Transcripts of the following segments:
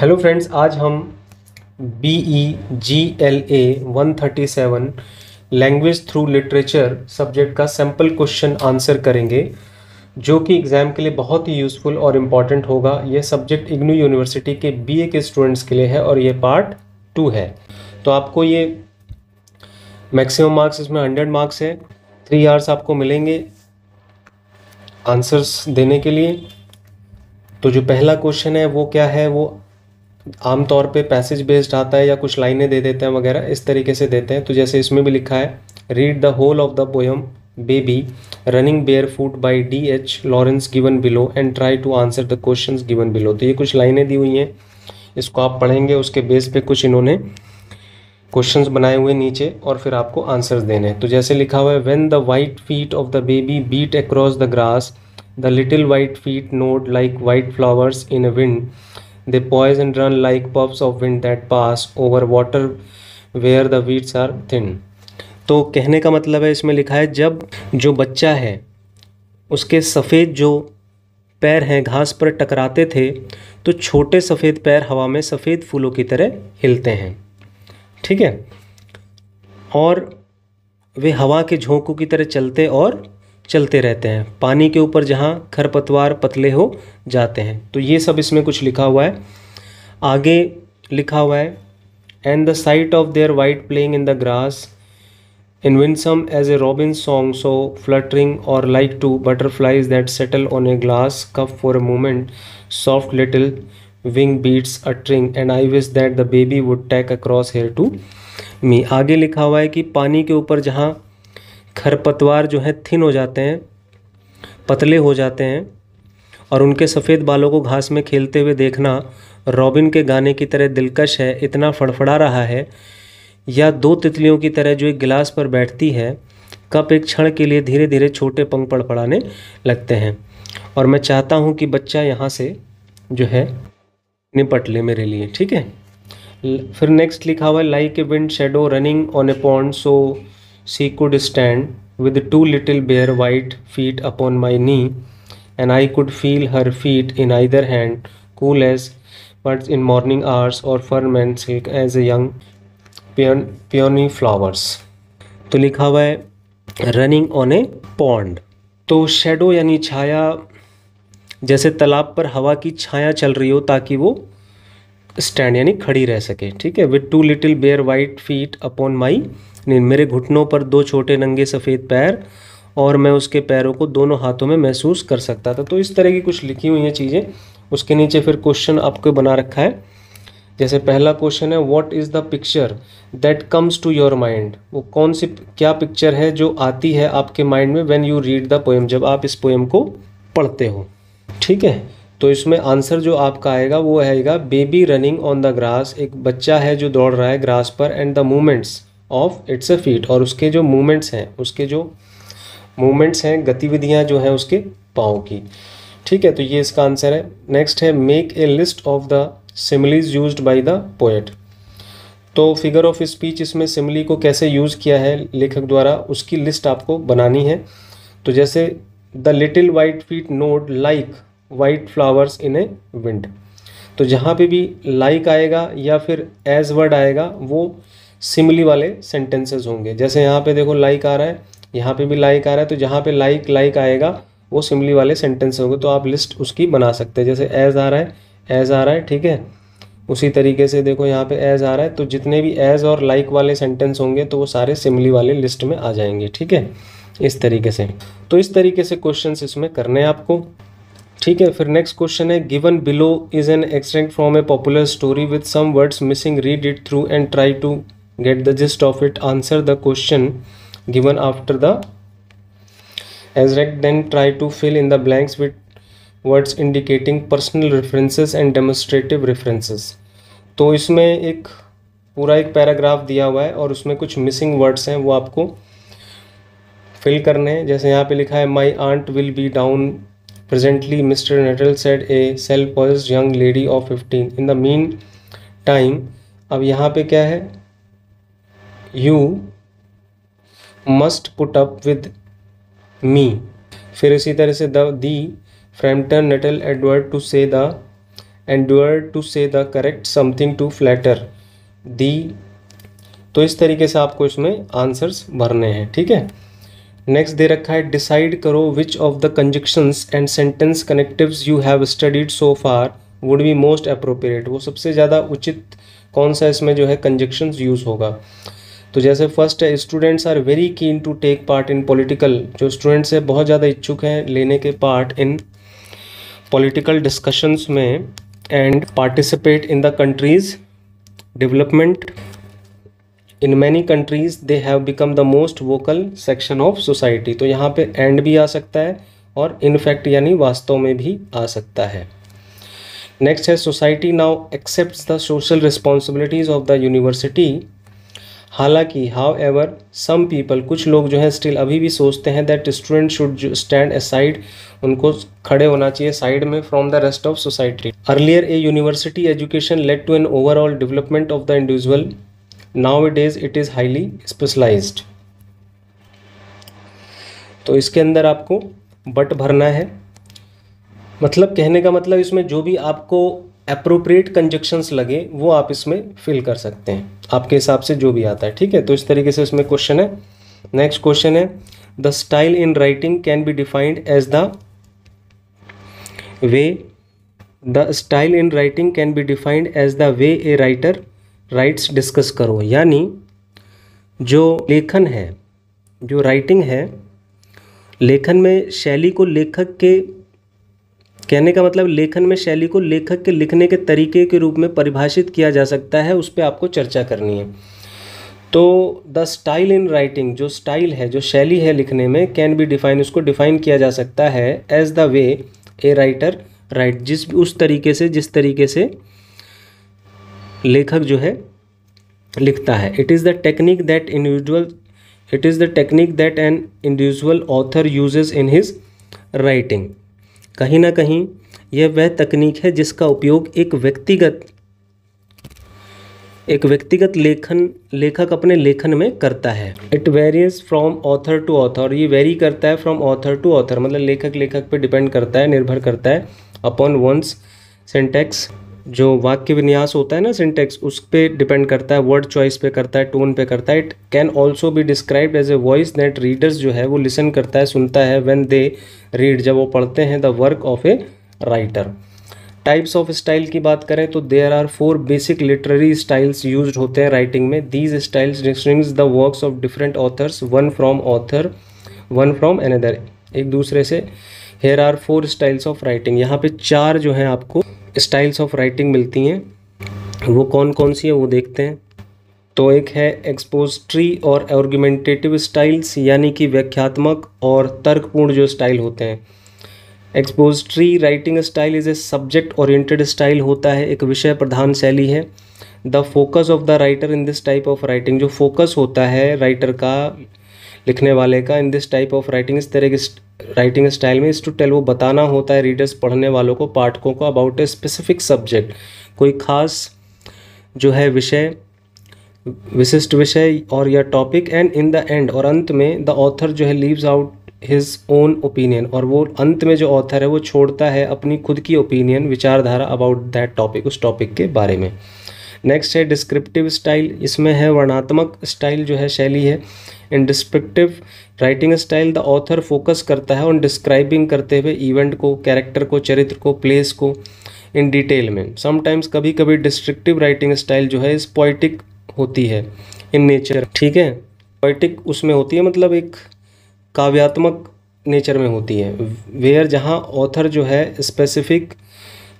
Hello friends आज हम B E G L A one thirty seven language through literature subject का sample question answer करेंगे जो कि एग्ज़ाम के लिए बहुत ही यूज़फुल और इम्पॉर्टेंट होगा यह सब्जेक्ट इग्नू यूनिवर्सिटी के बीए के स्टूडेंट्स के लिए है और ये पार्ट टू है तो आपको ये मैक्सिमम मार्क्स इसमें हंड्रेड मार्क्स है थ्री आवर्स आपको मिलेंगे आंसर्स देने के लिए तो जो पहला क्वेश्चन है वो क्या है वो आमतौर पे पैसेज बेस्ड आता है या कुछ लाइनें दे देते हैं वगैरह इस तरीके से देते हैं तो जैसे इसमें भी लिखा है read the whole of the poem baby running barefoot by D H Lawrence given below and try to answer the question given below तो ये कुछ लाइनें दी हुई हैं इसको आप पढ़ेंगे उसके बेस पे कुछ इन्होंने क्वेश्चंस बनाए हुए नीचे और फिर आपको आंसर्स देने हैं तो जैसे लिखा हुआ है when the white feet of the baby beat across the grass the little white feet nod like white flowers in a wind They poise and run like puffs of wind that pass over water where the weeds are thin. तो कहने का मतलब है इसमें लिखा है जब जो बच्चा है उसके सफ़ेद जो पैर हैं घास पर टकराते थे तो छोटे सफ़ेद पैर हवा में सफ़ेद फूलों की तरह हिलते हैं ठीक है और वे हवा के झोंकों की तरह चलते और चलते रहते हैं पानी के ऊपर जहाँ खरपतवार पतले हो जाते हैं तो ये सब इसमें कुछ लिखा हुआ है आगे लिखा हुआ है and the sight of their white playing in the grass in winsome as a robin song so fluttering or like two butterflies that settle on a glass cup for a moment soft little wing beats uttering and I wish that the baby would tack across here to me आगे लिखा हुआ है कि पानी के ऊपर जहाँ खरपतवार जो हैं थिन हो जाते हैं पतले हो जाते हैं और उनके सफ़ेद बालों को घास में खेलते हुए देखना रॉबिन के गाने की तरह दिलकश है इतना फड़फड़ा रहा है या दो तितलियों की तरह जो एक गिलास पर बैठती है कप एक क्षण के लिए धीरे धीरे छोटे पंख पड़पड़ाने लगते हैं और मैं चाहता हूँ कि बच्चा यहाँ से जो है निपट ले मेरे लिए ठीक है फिर नेक्स्ट लिखा हुआ है like a wind shadow running on a pond so She could stand with two little bare white feet upon my knee, and I could feel her feet in either hand, cool as buds in morning hours or firm and silk as a young peony flowers. to likha hua hai running on a pond to shadow yani chhaya जैसे तालाब पर हवा की छाया चल रही हो ताकि वो स्टैंड यानी खड़ी रह सके ठीक है with two little bare white feet upon my knee मेरे घुटनों पर दो छोटे नंगे सफ़ेद पैर और मैं उसके पैरों को दोनों हाथों में महसूस कर सकता था तो इस तरह की कुछ लिखी हुई हैं चीज़ें उसके नीचे फिर क्वेश्चन आपको बना रखा है जैसे पहला क्वेश्चन है what is the picture that comes to your mind वो कौन सी क्या पिक्चर है जो आती है आपके माइंड में when you read the poem जब आप इस पोएम को पढ़ते हो ठीक है तो इसमें आंसर जो आपका आएगा वो आएगा baby running on the grass एक बच्चा है जो दौड़ रहा है ग्रास पर and the movements of its a feet और उसके जो मूवमेंट्स हैं उसके जो मूवमेंट्स हैं गतिविधियाँ जो हैं उसके पाँव की ठीक है तो ये इसका आंसर है नेक्स्ट है make a list of the similes used by the poet तो फिगर ऑफ स्पीच इसमें सिमली को कैसे यूज़ किया है लेखक द्वारा उसकी लिस्ट आपको बनानी है तो जैसे the little white feet nod like white flowers in a wind तो जहाँ पे भी लाइक like आएगा या फिर एज वर्ड आएगा वो सिमली वाले सेंटेंसेस होंगे जैसे यहाँ पे देखो लाइक like आ रहा है यहाँ पे भी लाइक like आ रहा है तो जहाँ पे लाइक लाइक आएगा वो सिमली वाले सेंटेंस होंगे तो आप लिस्ट उसकी बना सकते हैं जैसे एज आ रहा है एज आ रहा है ठीक है उसी तरीके से देखो यहाँ पे एज आ रहा है तो जितने भी एज और लाइक like वाले सेंटेंस होंगे तो वो सारे सिमली वाले लिस्ट में आ जाएंगे ठीक है इस तरीके से तो इस तरीके से क्वेश्चन इसमें करने हैं आपको ठीक है फिर नेक्स्ट क्वेश्चन है given below is an extract from a popular story with some words missing read it through and try to get the gist of it answer the question given after the text then try to fill in the blanks with words indicating personal references and demonstrative references तो इसमें एक पूरा एक paragraph दिया हुआ है और उसमें कुछ मिसिंग वर्ड्स हैं वो आपको फिल करने हैं जैसे यहाँ पे लिखा है my aunt will be down Presently, Mr. Nuttall said a cell poised young lady of 15. In the mean time, अब यहाँ पे क्या है you must put up with me फिर इसी तरह से the the Frampton Nuttall Edward to say the Edward to say the correct something to flatter the तो इस तरीके से आपको इसमें आंसर्स भरने हैं ठीक है नेक्स्ट दे रखा है डिसाइड करो which of the conjunctions and sentence connectives you have studied so far would be most appropriate वो सबसे ज़्यादा उचित कौन सा इसमें जो है कंजक्शंस यूज़ होगा तो जैसे फर्स्ट है students are very keen to take part in political जो स्टूडेंट्स है बहुत ज़्यादा इच्छुक हैं लेने के पार्ट इन पॉलिटिकल डिस्कशंस में and participate in the country's development in many countries they have become the most vocal section of society तो यहाँ पे एंड भी आ सकता है और इनफैक्ट यानी वास्तव में भी आ सकता है नेक्स्ट है society now accept the social responsibilities of the university हालांकि हाउ एवर सम पीपल कुछ लोग जो हैं स्टिल अभी भी सोचते हैं that student should stand aside side उनको खड़े होना चाहिए साइड में from the rest of society earlier a university education led to an overall development of the individual now it is it is highly specialize तो इसके अंदर आपको but भरना है मतलब कहने का मतलब इसमें जो भी आपको अप्रोप्रिएट कंजक्शंस लगे वो आप इसमें फिल कर सकते हैं आपके हिसाब से जो भी आता है ठीक है तो इस तरीके से इसमें क्वेश्चन है नेक्स्ट क्वेश्चन है the style in writing can be defined as the way the style in writing can be defined as the way a writer writes discuss करो यानी जो लेखन है जो राइटिंग है लेखन में शैली को लेखक के कहने का मतलब लेखन में शैली को लेखक के लिखने के तरीके के रूप में परिभाषित किया जा सकता है उस पर आपको चर्चा करनी है तो द स्टाइल इन राइटिंग जो स्टाइल है जो शैली है लिखने में कैन बी डिफाइन उसको डिफाइन किया जा सकता है as the way a writer write जिस उस तरीके से जिस तरीके से लेखक जो है लिखता है it is the technique that individual it is the technique that an individual author uses in his writing कहीं ना कहीं यह वह तकनीक है जिसका उपयोग एक व्यक्तिगत एक व्यक्तिगत लेखन लेखक अपने लेखन में करता है it varies from author to author ये वेरी करता है फ्रॉम ऑथर टू ऑथर मतलब लेखक लेखक पे डिपेंड करता है निर्भर करता है अपॉन वंस सेंटेक्स जो वाक्य विन्यास होता है ना सिंटेक्स उस पर डिपेंड करता है वर्ड चॉइस पे करता है टोन पे करता है इट कैन ऑल्सो भी described as a voice that readers जो है वो लिसन करता है सुनता है व्हेन दे रीड जब वो पढ़ते हैं the work of a writer types of style की बात करें तो there are four basic literary styles use होते हैं राइटिंग में these styles distinguish the work of different authors one from author one from another एक दूसरे से here are four styles of writing यहाँ पे चार जो हैं आपको स्टाइल्स ऑफ राइटिंग मिलती हैं वो कौन कौन सी है वो देखते हैं तो एक है एक्सपोजट्री और आर्गुमेंटेटिव स्टाइल्स यानी कि व्याख्यात्मक और तर्कपूर्ण जो स्टाइल होते हैं expository writing style is a subject oriented style होता है एक विषय प्रधान शैली है the focus of the writer in this type of writing जो फोकस होता है राइटर का लिखने वाले का in this type of writing इस तरह के राइटिंग स्टाइल में इस टू टेल वो बताना होता है रीडर्स पढ़ने वालों को पाठकों को अबाउट ए स्पेसिफिक सब्जेक्ट कोई खास जो है विषय विशिष्ट विषय और या topic and in the end और अंत में द ऑथर जो है leaves out his own opinion और वो अंत में जो ऑथर है वो छोड़ता है अपनी खुद की ओपिनियन विचारधारा अबाउट दैट टॉपिक उस टॉपिक के बारे में नेक्स्ट है डिस्क्रिप्टिव स्टाइल इसमें है वर्णात्मक स्टाइल जो है शैली है in descriptive writing style the author focus करता है ऑन डिस्क्राइबिंग करते हुए इवेंट को कैरेक्टर को चरित्र को प्लेस को इन डिटेल में समटाइम्स कभी कभी डिस्क्रिप्टिव राइटिंग स्टाइल जो है इस पोइटिक होती है इन नेचर ठीक है पोइटिक उसमें होती है मतलब एक काव्यात्मक नेचर में होती है वेयर जहाँ ऑथर जो है specific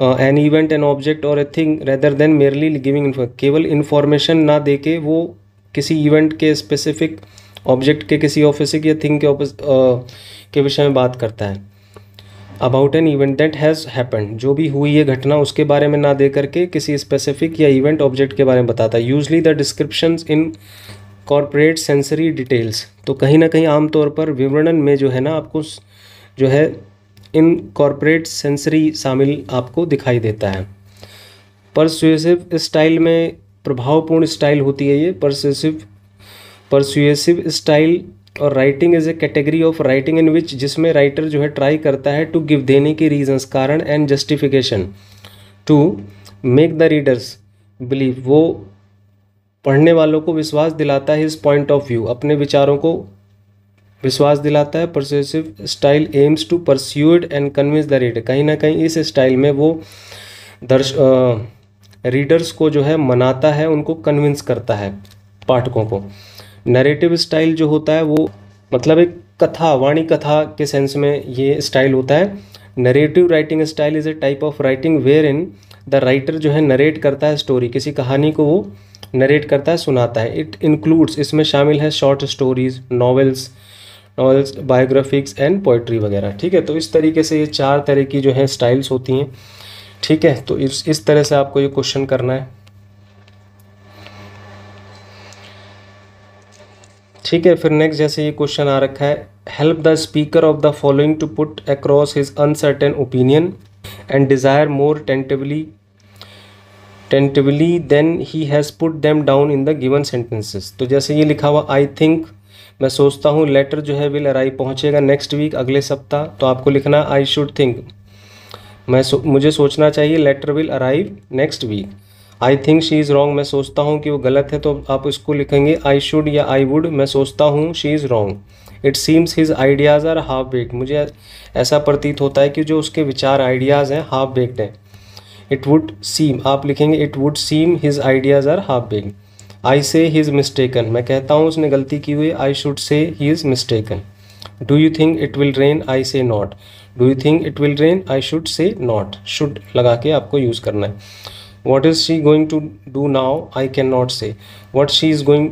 an event an object और a thing rather than merely giving केवल इन्फॉर्मेशन ना दे के वो किसी इवेंट के स्पेसिफिक ऑब्जेक्ट के किसी ऑफिसिक या थिंग के ऑफिस के विषय में बात करता है about an event that has happen जो भी हुई है घटना उसके बारे में ना दे करके किसी स्पेसिफिक या इवेंट ऑब्जेक्ट के बारे में बताता है usually the description incorporate sensory details तो कहीं ना कहीं आमतौर पर विवरणन में जो है ना आपको जो है इन कॉरपोरेट सेंसरी शामिल आपको दिखाई देता है परसुएसिव स्टाइल में प्रभावपूर्ण स्टाइल होती है ये परसुएसिव परसुएसिव स्टाइल और writing is a category of writing in which जिसमें राइटर जो है ट्राई करता है टू गिव देने की रीजंस कारण and justification to make the readers believe वो पढ़ने वालों को विश्वास दिलाता है इस पॉइंट ऑफ व्यू अपने विचारों को विश्वास दिलाता है persuasive style aims to persuade and convince the reader कहीं ना कहीं इस स्टाइल में वो दर्श रीडर्स को जो है मनाता है उनको कन्विंस करता है पाठकों को नरेटिव स्टाइल जो होता है वो मतलब एक कथा वाणी कथा के सेंस में ये स्टाइल होता है narrative writing style is a type of writing wherein the writer जो है नरेट करता है स्टोरी किसी कहानी को वो नरेट करता है सुनाता है इट इंक्लूड्स इसमें शामिल है short stories novels novels biographies and poetry वगैरह ठीक है तो इस तरीके से ये चार तरह की जो है स्टाइल्स होती हैं ठीक है तो इस इस तरह से आपको ये क्वेश्चन करना है ठीक है फिर नेक्स्ट जैसे ये क्वेश्चन आ रखा है help the speaker of the following to put across his uncertain opinion and desire more tentatively tentatively than he has put them down in the given sentences तो जैसे ये लिखा हुआ आई थिंक मैं सोचता हूँ लेटर जो है विल अराइव पहुँचेगा नेक्स्ट वीक अगले सप्ताह तो आपको लिखना आई शुड थिंक मैं सो, मुझे सोचना चाहिए letter will arrive next week I think she is wrong मैं सोचता हूँ कि वो गलत है तो आप इसको लिखेंगे आई शुड या आई वुड मैं सोचता हूँ she is wrong it seems his ideas are half baked मुझे ऐसा प्रतीत होता है कि जो उसके विचार आइडियाज़ हैं हाफ बेक्ड हैं इट वुड सीम आप लिखेंगे it would seem his ideas are half baked I say he is mistaken मैं कहता हूँ उसने गलती की हुई I should say he is mistaken do you think it will rain I say not do you think it will rain I should say not should लगा के आपको यूज़ करना है what is she going to do now I can not say what she is going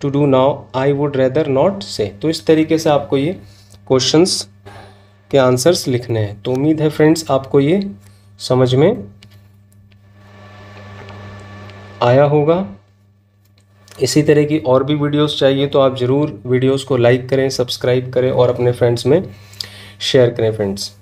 to do now I would rather not say तो इस तरीके से आपको ये क्वेश्चंस के आंसर्स लिखने हैं तो उम्मीद है फ्रेंड्स आपको ये समझ में आया होगा इसी तरह की और भी वीडियोस चाहिए तो आप ज़रूर वीडियोस को लाइक करें सब्सक्राइब करें और अपने फ्रेंड्स में शेयर करें फ्रेंड्स